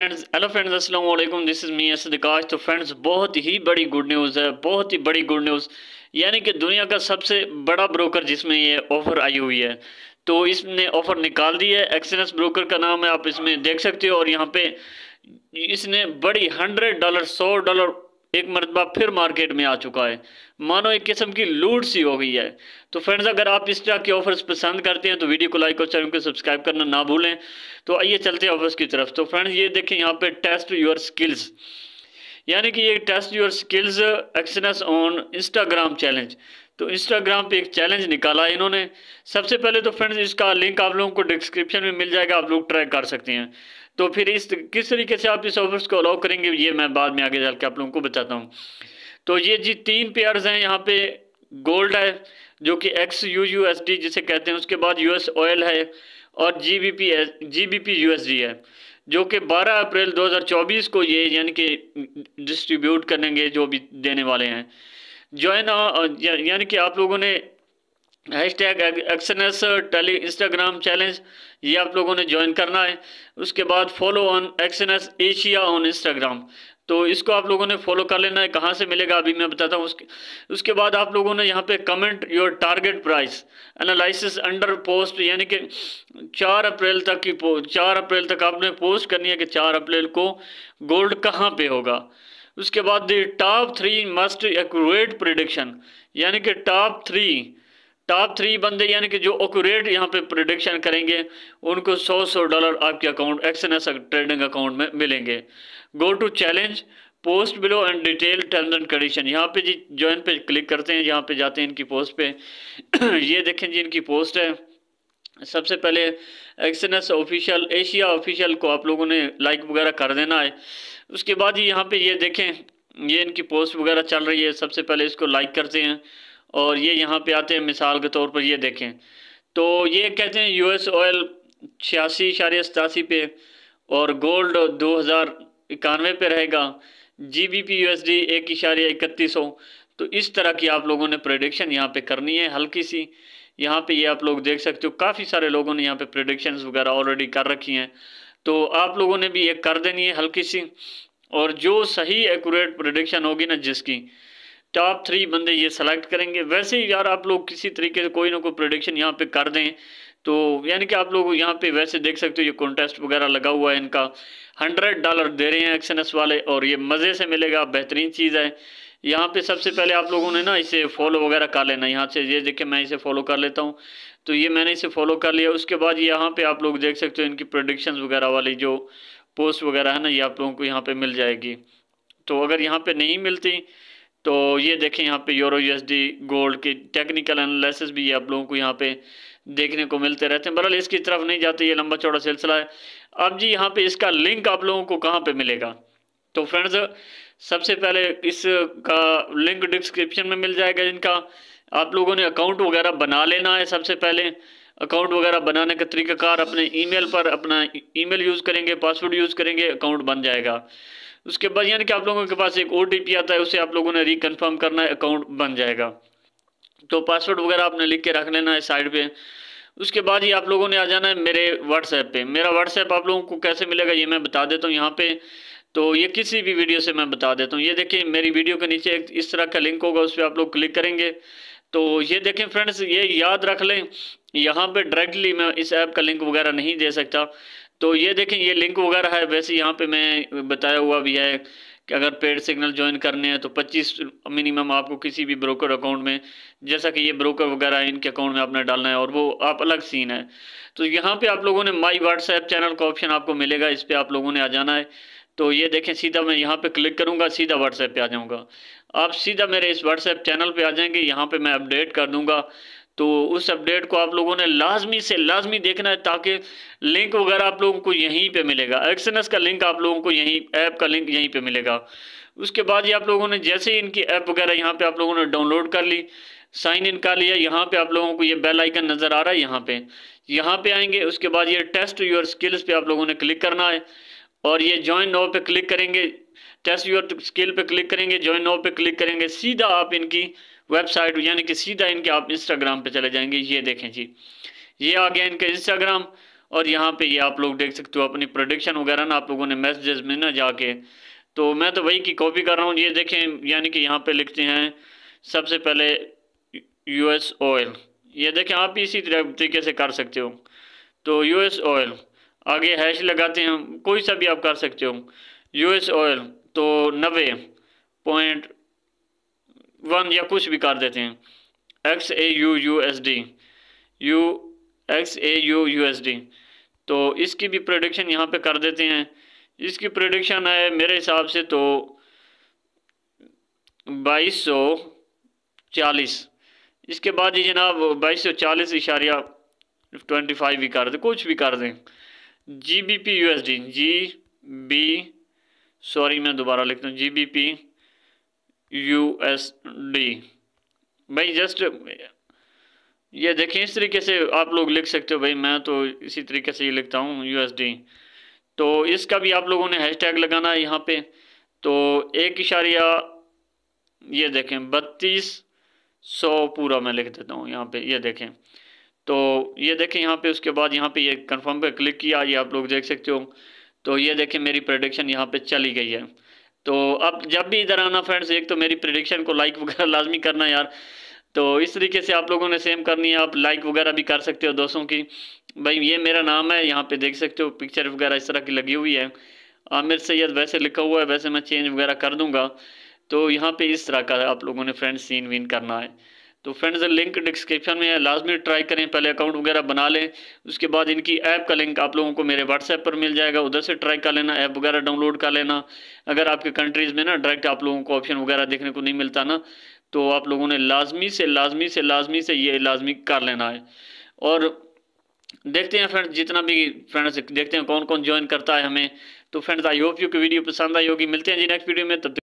friends hello friends अस्सलाम वालेकुम this is me असदकाश तो फ्रेंड्स बहुत ही बड़ी गुड न्यूज़ है बहुत ही बड़ी गुड न्यूज़ यानी कि दुनिया का सबसे बड़ा ब्रोकर जिसमें ये ऑफ़र आई हुई है तो इसने ऑफ़र निकाल दी है एक्सेलेंस ब्रोकर का नाम है आप इसमें देख सकते हो और यहाँ पे इसने बड़ी हंड्रेड डॉलर सौ डॉलर एक मरतबा फिर मार्केट में आ चुका है मानो एक किस्म की लूट सी हो गई है तो फ्रेंड्स अगर आप इस तरह के ऑफर्स पसंद करते हैं तो वीडियो को लाइक और चैनल को सब्सक्राइब करना ना भूलें तो आइए चलते हैं ऑफर्स की तरफ तो फ्रेंड्स ये देखें यहाँ पे टेस्ट योर स्किल्स यानी कि ये test your skills Exness on Instagram challenge तो इंस्टाग्राम पे एक चैलेंज निकाला इन्होंने सबसे पहले तो फ्रेंड्स इसका लिंक आप लोगों को डिस्क्रिप्शन में मिल जाएगा आप लोग ट्राई कर सकते हैं तो फिर इस किस तरीके से आप इस ऑफर्स को अलाउ करेंगे ये मैं बाद में आगे चल के आप लोगों को बताता हूँ तो ये जी तीन पेयर्स हैं यहाँ पे गोल्ड है जो कि X U U S D जिसे कहते हैं उसके बाद यू एस ऑयल है और G B P S G B P U S D है जो कि 12 अप्रैल 2024 को ये यानी कि डिस्ट्रीब्यूट करेंगे जो भी देने वाले हैं ज्वाइन यानी कि आप लोगों ने हैश टैग एक्सनस टेली इंस्टाग्राम चैलेंज ये आप लोगों ने ज्वाइन करना है उसके बाद follow on Exness Asia on Instagram तो इसको आप लोगों ने फॉलो कर लेना है कहाँ से मिलेगा अभी मैं बताता हूँ उसके उसके बाद आप लोगों ने यहाँ पे comment your target price analysis under post यानी कि चार अप्रैल तक की चार अप्रैल तक आपने पोस्ट करनी है कि चार अप्रैल को गोल्ड कहाँ पे होगा उसके बाद the top three must accurate prediction यानी कि टॉप थ्री टॉप थ्री बंदे यानी कि जो एक्यूरेट यहाँ पे प्रिडिक्शन करेंगे उनको सौ सौ डॉलर आपके account Exness trading account में मिलेंगे go to challenge post below and detail terms and condition यहाँ पे जी ज्वाइन पे क्लिक करते हैं यहाँ पे जाते हैं इनकी पोस्ट पे ये देखें जी इनकी पोस्ट है सबसे पहले एक्सनस ऑफिशियल एशिया ऑफिशियल को आप लोगों ने लाइक वगैरह कर देना है उसके बाद ही यहाँ पे ये देखें ये इनकी पोस्ट वगैरह चल रही है सबसे पहले इसको लाइक करते हैं और ये यहाँ पे आते हैं मिसाल के तौर पर ये देखें तो ये कहते हैं यूएस ऑयल छियासी इशारे सतासी पे और गोल्ड दो हज़ार इक्यानवे पे रहेगा G B P U S D एक इशारे इकतीस हो तो इस तरह की आप लोगों ने प्रोडिक्शन यहाँ पे करनी है हल्की सी यहाँ पे ये आप लोग देख सकते हो काफ़ी सारे लोगों ने यहाँ पे प्रडिक्शंस वगैरह ऑलरेडी कर रखी हैं तो आप लोगों ने भी ये कर देनी है हल्की सी और जो सही एक्यूरेट प्रडिक्शन होगी ना जिसकी टॉप थ्री बंदे ये सेलेक्ट करेंगे वैसे ही यार आप लोग किसी तरीके से कोई ना कोई प्रोडिक्शन यहाँ पे कर दें तो यानी कि आप लोग यहाँ पे वैसे देख सकते हो ये कॉन्टेस्ट वगैरह लगा हुआ है इनका हंड्रेड डॉलर दे रहे हैं एक्सनस वाले और ये मज़े से मिलेगा बेहतरीन चीज़ है यहाँ पे सबसे पहले आप लोगों ने ना इसे फॉलो वगैरह कर लेना यहाँ से ये देखिए मैं इसे फॉलो कर लेता हूँ तो ये मैंने इसे फॉलो कर लिया उसके बाद यहाँ पे आप लोग देख सकते हो इनकी प्रोडिक्शन वगैरह वाली जो पोस्ट वगैरह है ना ये आप लोगों को यहाँ पे मिल जाएगी तो अगर यहाँ पे नहीं मिलती तो ये देखें यहाँ पे यूरो यू गोल्ड की टेक्निकल एनालिसिस भी आप लोगों को यहाँ पे देखने को मिलते रहते हैं बरअल इसकी तरफ नहीं जाते ये लंबा चौड़ा सिलसिला है अब जी यहाँ पे इसका लिंक आप लोगों को कहाँ पे मिलेगा तो फ्रेंड्स सबसे पहले इसका लिंक डिस्क्रिप्शन में मिल जाएगा इनका आप लोगों ने अकाउंट वगैरह बना लेना है सबसे पहले अकाउंट वगैरह बनाने का तरीकाकार अपने ईमेल पर अपना ईमेल यूज़ करेंगे पासवर्ड यूज़ करेंगे अकाउंट बन जाएगा उसके बाद यानी कि आप लोगों के पास एक ओ आता है उसे आप लोगों ने रिकन्फर्म करना है अकाउंट बन जाएगा तो पासवर्ड वगैरह आपने लिख के रख लेना है साइड पे उसके बाद ही आप लोगों ने आ जाना है मेरे व्हाट्सएप पे मेरा व्हाट्सएप आप लोगों को कैसे मिलेगा ये मैं बता देता हूँ यहाँ पे तो ये किसी भी वीडियो से मैं बता देता हूँ ये देखिए मेरी वीडियो के नीचे एक इस तरह का लिंक होगा उस पर आप लोग क्लिक करेंगे तो ये देखें फ्रेंड्स ये याद रख लें यहाँ पे डायरेक्टली मैं इस ऐप का लिंक वगैरह नहीं दे सकता तो ये देखें ये लिंक वगैरह है वैसे यहाँ पे मैं बताया हुआ भी है कि अगर पेड सिग्नल ज्वाइन करने हैं तो 25 मिनिमम आपको किसी भी ब्रोकर अकाउंट में जैसा कि ये ब्रोकर वगैरह इनके अकाउंट में आपने डालना है और वो आप अलग सीन है तो यहाँ पर आप लोगों ने माई व्हाट्सएप चैनल का ऑप्शन आपको मिलेगा इस पर आप लोगों ने आ जाना है तो ये देखें सीधा मैं यहाँ पे क्लिक करूँगा सीधा व्हाट्सएप पे आ जाऊँगा आप सीधा मेरे इस व्हाट्सएप चैनल पे आ जाएंगे यहाँ पे मैं अपडेट कर दूँगा तो उस अपडेट को आप लोगों ने लाजमी से लाजमी देखना है ताकि लिंक वगैरह आप लोगों को यहीं पर मिलेगा एक्सनस का लिंक आप लोगों को यहीं ऐप का लिंक यहीं पर मिलेगा उसके बाद ये आप लोगों ने जैसे ही इनकी ऐप वगैरह यहाँ पर आप लोगों ने डाउनलोड कर ली साइन इन कर लिया यहाँ पे आप लोगों को ये बेल आइकन नज़र आ रहा है यहाँ पे यहाँ पे आएंगे उसके बाद ये टेस्ट योर स्किल्स पे आप लोगों ने क्लिक करना है और ये ज्वाइन नाव पे क्लिक करेंगे टेस्ट योर स्किल पे क्लिक करेंगे ज्वाइन नाव पे क्लिक करेंगे सीधा आप इनकी वेबसाइट यानी कि सीधा इनके आप इंस्टाग्राम पे चले जाएंगे ये देखें जी ये आ गया इनका इंस्टाग्राम और यहाँ पे ये आप लोग देख सकते हो अपनी प्रोडिक्शन वगैरह ना आप लोगों ने मैसेजेस में ना जाके तो मैं तो वही की कॉपी कर रहा हूँ ये देखें यानी कि यहाँ पे लिखते हैं सबसे पहले यूएस ऑयल ये देखें आप इसी तरीके से कर सकते हो तो यूएस ऑयल आगे हैश लगाते हैं कोई सा भी आप कर सकते हो यूएस ऑयल तो नबे पॉइंट वन या कुछ भी कर देते हैं X A U U S D U X A U U S D तो इसकी भी प्रोडिक्शन यहाँ पे कर देते हैं इसकी प्रोडिक्शन है मेरे हिसाब से तो बाईस सौ चालीस इसके बाद ये जनाब बाईस सौ चालीस इशारिया ट्वेंटी फाइव भी कर दें कुछ भी कर दें G B P U S D G B sorry मैं दोबारा लिखता हूँ G B P U S D भाई जस्ट ये देखिए इस तरीके से आप लोग लिख सकते हो भाई मैं तो इसी तरीके से ही लिखता हूँ यू एस डी तो इसका भी आप लोगों ने हैश टैग लगाना है यहाँ पे तो एक इशारिया ये देखें बत्तीस सौ पूरा मैं लिख देता हूँ यहाँ पे ये देखें तो ये देखें यहाँ पे उसके बाद यहाँ पे ये कंफर्म पे क्लिक किया ये आप लोग देख सकते हो तो ये देखें मेरी प्रडिक्शन यहाँ पे चली गई है तो अब जब भी इधर आना फ्रेंड्स एक तो मेरी प्रडिक्शन को लाइक वगैरह लाजमी करना यार तो इस तरीके से आप लोगों ने सेम करनी है आप लाइक वगैरह भी कर सकते हो दोस्तों की भाई ये मेरा नाम है यहाँ पे देख सकते हो पिक्चर वगैरह इस तरह की लगी हुई है आमिर सैद वैसे लिखा हुआ है वैसे मैं चेंज वगैरह कर दूंगा तो यहाँ पे इस तरह का आप लोगों ने फ्रेंड्स सीन वीन करना है तो फ्रेंड्स लिंक डिस्क्रिप्शन में है लाजमी ट्राई करें पहले अकाउंट वगैरह बना लें उसके बाद इनकी ऐप का लिंक आप लोगों को मेरे व्हाट्सएप पर मिल जाएगा उधर से ट्राई कर लेना ऐप वगैरह डाउनलोड कर लेना अगर आपके कंट्रीज़ में ना डायरेक्ट आप लोगों को ऑप्शन वगैरह देखने को नहीं मिलता ना तो आप लोगों ने लाजमी से लाजमी से लाजमी से ये लाजमी कर लेना है और देखते हैं फ्रेंड्स जितना भी फ्रेंड्स देखते हैं कौन कौन ज्वाइन करता है हमें तो फ्रेंड्स आई होप यू की वीडियो पसंद आई होगी मिलते हैं जी नेक्स्ट वीडियो में तब